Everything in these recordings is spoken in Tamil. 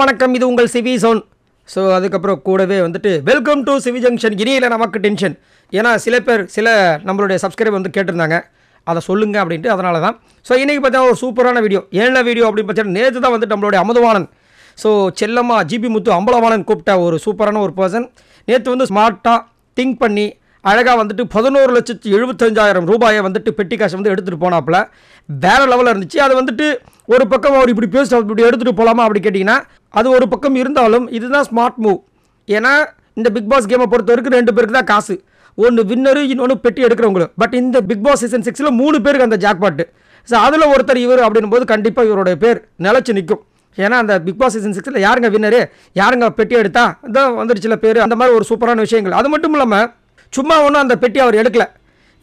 வணக்கம் இது உங்கள் சிவி சோன் ஸோ அதுக்கப்புறம் கூடவே வந்துட்டு வெல்கம் டு சிவி ஜங்ஷன் இனியில் நமக்கு டென்ஷன் ஏன்னா சில பேர் சில நம்மளுடைய சப்ஸ்கிரைபர் வந்து கேட்டிருந்தாங்க அதை சொல்லுங்கள் அப்படின்ட்டு அதனால தான் ஸோ இன்றைக்கி பார்த்தீங்கன்னா ஒரு சூப்பரான வீடியோ என்ன வீடியோ அப்படின்னு பார்த்தீங்கன்னா நேற்று தான் வந்துட்டு நம்மளுடைய அமுதவாணன் ஸோ செல்லம்மா ஜிபி முத்து அம்பலவாணன் கூப்பிட்ட ஒரு சூப்பரான ஒரு பர்சன் நேற்று வந்து ஸ்மார்ட்டாக திங்க் பண்ணி அழகாக வந்துட்டு பதினோரு லட்சத்து எழுபத்தஞ்சாயிரம் ரூபாயை வந்துட்டு பெட்டி காசை வந்து எடுத்துகிட்டு போனாப்புல வேறு லெவலில் இருந்துச்சு அது வந்துட்டு ஒரு பக்கம் அவர் இப்படி பேசிட்டு இப்படி எடுத்துகிட்டு போகலாமா அப்படி கேட்டிங்கன்னா அது ஒரு பக்கம் இருந்தாலும் இதுதான் ஸ்மார்ட் மூவ் ஏன்னா இந்த பிக் பாஸ் கேமை பொறுத்த வரைக்கும் ரெண்டு பேருக்கு தான் காசு ஒன்று வின்னரு இன்னொன்று பெட்டி எடுக்கிறவங்களும் பட் இந்த பிக் பாஸ் சீசன் சிக்ஸில் மூணு பேருக்கு அந்த ஜாக்பாட்டு ஸோ அதில் ஒருத்தர் இவர் அப்படின் போது கண்டிப்பாக இவருடைய பேர் நிலச்சி நிற்கும் ஏன்னா அந்த பிக் பாஸ் சீசன் சிக்ஸில் யாருங்க வின்னரு யாருங்க பெட்டி எடுத்தா இதான் வந்துருச்சுல பேர் அந்த மாதிரி ஒரு சூப்பரான விஷயங்கள் அது மட்டும் இல்லாமல் சும்மா ஒன்றும் அந்த பெட்டி அவர் எடுக்கலை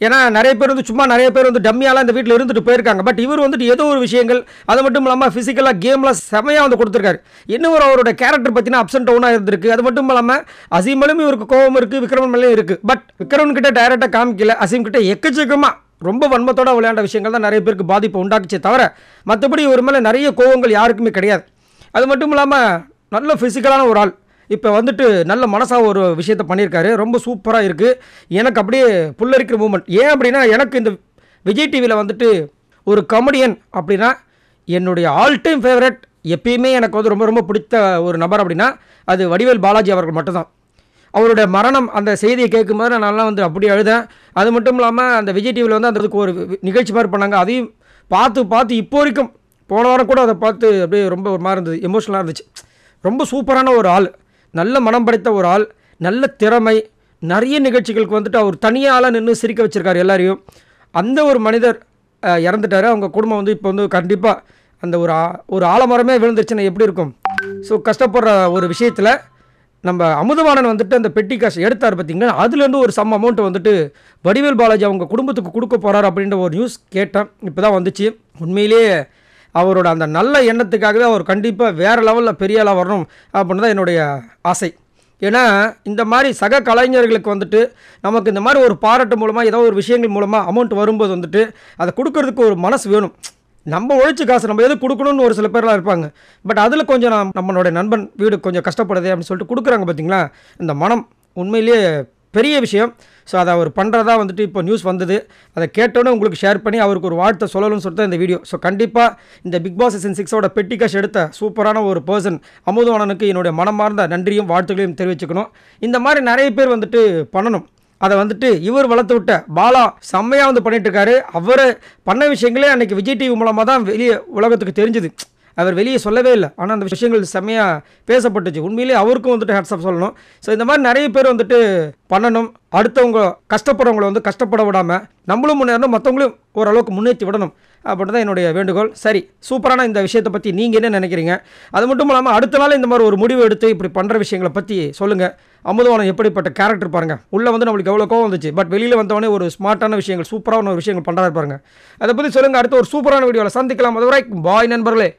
ஏன்னா நிறைய பேர் வந்து சும்மா நிறைய பேர் வந்து டம்மியாலாம் இந்த வீட்டில் இருந்துட்டு போயிருக்காங்க பட் இவர் வந்துட்டு ஏதோ ஒரு விஷயங்கள் அது மட்டும் இல்லாமல் ஃபிசிக்கலாக கேமில் செமையாக வந்து கொடுத்துருக்காரு இன்னும் ஒரு அவரோட கேரக்டர் பார்த்தீங்கன்னா அப்சன் டவுனாக இருந்திருக்கு அது மட்டும் இல்லாமல் அசீமலும் இவருக்கு கோபம் இருக்குது விக்ரமன் மேலேயும் இருக்குது பட் விக்ரமன் கிட்ட டைரெக்டாக காமிக்கல அசீம் கிட்ட எக்கச்சக்கமாக ரொம்ப வன்மத்தோட விளையாண்ட விஷயங்கள் தான் நிறைய பேருக்கு பாதிப்பை உண்டாக்குச்சே தவிர மற்றபடி இவர் மேலே நிறைய கோவங்கள் யாருக்குமே கிடையாது அது மட்டும் இல்லாமல் நல்ல ஃபிசிக்கலான ஒரு ஆள் இப்போ வந்துட்டு நல்ல மனசாக ஒரு விஷயத்தை பண்ணியிருக்காரு ரொம்ப சூப்பராக இருக்குது எனக்கு அப்படியே புல்லரிக்கிற மூமெண்ட் ஏன் அப்படின்னா எனக்கு இந்த விஜய் டிவியில் வந்துட்டு ஒரு கமெடியன் அப்படின்னா என்னுடைய ஆல் டைம் ஃபேவரட் எப்பயுமே எனக்கு வந்து ரொம்ப ரொம்ப பிடித்த ஒரு நபர் அப்படின்னா அது வடிவேல் பாலாஜி அவர்கள் மட்டும்தான் அவருடைய மரணம் அந்த செய்தியை கேட்கும்போது நான் நல்லா வந்து அப்படி அழுதேன் அது மட்டும் இல்லாமல் அந்த விஜய் டிவியில் வந்து அந்ததுக்கு ஒரு நிகழ்ச்சி மாதிரி பண்ணாங்க அதையும் பார்த்து பார்த்து இப்போ வரைக்கும் போன வாரம் கூட அதை பார்த்து அப்படியே ரொம்ப ஒரு மாதிரி இருந்தது எமோஷனலாக இருந்துச்சு ரொம்ப சூப்பரான ஒரு ஆள் நல்ல மனம் படைத்த ஒரு ஆள் நல்ல திறமை நிறைய நிகழ்ச்சிகளுக்கு வந்துட்டு அவர் தனியால் நின்று சிரிக்க வச்சுருக்கார் எல்லாரையும் அந்த ஒரு மனிதர் இறந்துட்டார் அவங்க குடும்பம் வந்து இப்போ வந்து கண்டிப்பாக அந்த ஒரு ஒரு ஆலமரமே விழுந்துருச்சுன்னா எப்படி இருக்கும் ஸோ கஷ்டப்படுற ஒரு விஷயத்தில் நம்ம அமுதவாணன் வந்துட்டு அந்த பெட்டி காசு எடுத்தார் பார்த்திங்கன்னா அதுலேருந்து ஒரு சம் அமௌண்ட்டை வந்துட்டு வடிவேல் பாலாஜி அவங்க குடும்பத்துக்கு கொடுக்க போகிறார் அப்படின்ற ஒரு நியூஸ் கேட்டேன் இப்போ தான் வந்துச்சு உண்மையிலேயே அவரோட அந்த நல்ல எண்ணத்துக்காகவே அவர் கண்டிப்பாக வேறு லெவலில் பெரிய ஆளாக வரணும் அப்படின்னு தான் என்னுடைய ஆசை ஏன்னா இந்த மாதிரி சக கலைஞர்களுக்கு வந்துட்டு நமக்கு இந்த மாதிரி ஒரு பாராட்டு மூலமாக ஏதோ ஒரு விஷயங்கள் மூலமாக அமௌண்ட் வரும்போது வந்துட்டு அதை கொடுக்கறதுக்கு ஒரு மனசு வேணும் நம்ம ஒழிச்சு காசு நம்ம எது கொடுக்கணும்னு ஒரு சில பேர்லாம் இருப்பாங்க பட் அதில் கொஞ்சம் நான் நம்மளுடைய நண்பன் வீடு கொஞ்சம் கஷ்டப்படுது அப்படின்னு சொல்லிட்டு கொடுக்குறாங்க பார்த்தீங்களா இந்த மனம் உண்மையிலேயே பெரிய விஷயம் ஸோ அதை அவர் பண்ணுறதா வந்துட்டு இப்போ நியூஸ் வந்தது அதை கேட்டோன்னே உங்களுக்கு ஷேர் பண்ணி அவருக்கு ஒரு வார்த்தை சொல்லணும்னு சொல்லிட்டு இந்த வீடியோ ஸோ கண்டிப்பாக இந்த பிக் பாஸ் சீசன் சிக்ஸோட காஷ் எடுத்த சூப்பரான ஒரு பர்சன் அமுதவானனுக்கு என்னுடைய மனமார்ந்த நன்றியும் வாழ்த்துக்களையும் தெரிவிச்சுக்கணும் இந்த மாதிரி நிறைய பேர் வந்துட்டு பண்ணணும் அதை வந்துட்டு இவர் வளர்த்து விட்ட பாலா செம்மையாக வந்து இருக்காரு அவர் பண்ண விஷயங்களே அன்றைக்கி விஜய் டிவி மூலமாக தான் வெளியே உலகத்துக்கு தெரிஞ்சுது அவர் வெளியே சொல்லவே இல்லை ஆனால் அந்த விஷயங்கள் செம்மையாக பேசப்பட்டுச்சு உண்மையிலேயே அவருக்கும் வந்துட்டு ஹேட்ஸ்அப் சொல்லணும் ஸோ இந்த மாதிரி நிறைய பேர் வந்துட்டு பண்ணணும் அடுத்தவங்க கஷ்டப்படுறவங்கள வந்து கஷ்டப்பட விடாமல் நம்மளும் முன்னேறணும் மற்றவங்களும் ஓரளவுக்கு முன்னேற்றி விடணும் அப்படின்னு தான் என்னுடைய வேண்டுகோள் சரி சூப்பரான இந்த விஷயத்தை பற்றி நீங்கள் என்ன நினைக்கிறீங்க அது மட்டும் இல்லாமல் அடுத்த நாள் இந்த மாதிரி ஒரு முடிவு எடுத்து இப்படி பண்ணுற விஷயங்களை பற்றி சொல்லுங்கள் அமுதவானம் எப்படிப்பட்ட கேரக்டர் பாருங்கள் உள்ளே வந்து நம்மளுக்கு எவ்வளோ கோவம் வந்துச்சு பட் வெளியில் வந்தவொடனே ஒரு ஸ்மார்ட்டான விஷயங்கள் சூப்பரான விஷயங்கள் பண்ணுறாரு பாருங்கள் அதை பற்றி சொல்லுங்கள் அடுத்த ஒரு சூப்பரான வீடியோவில் சந்திக்கலாம் அதுவரை பாய் நண்பர்களே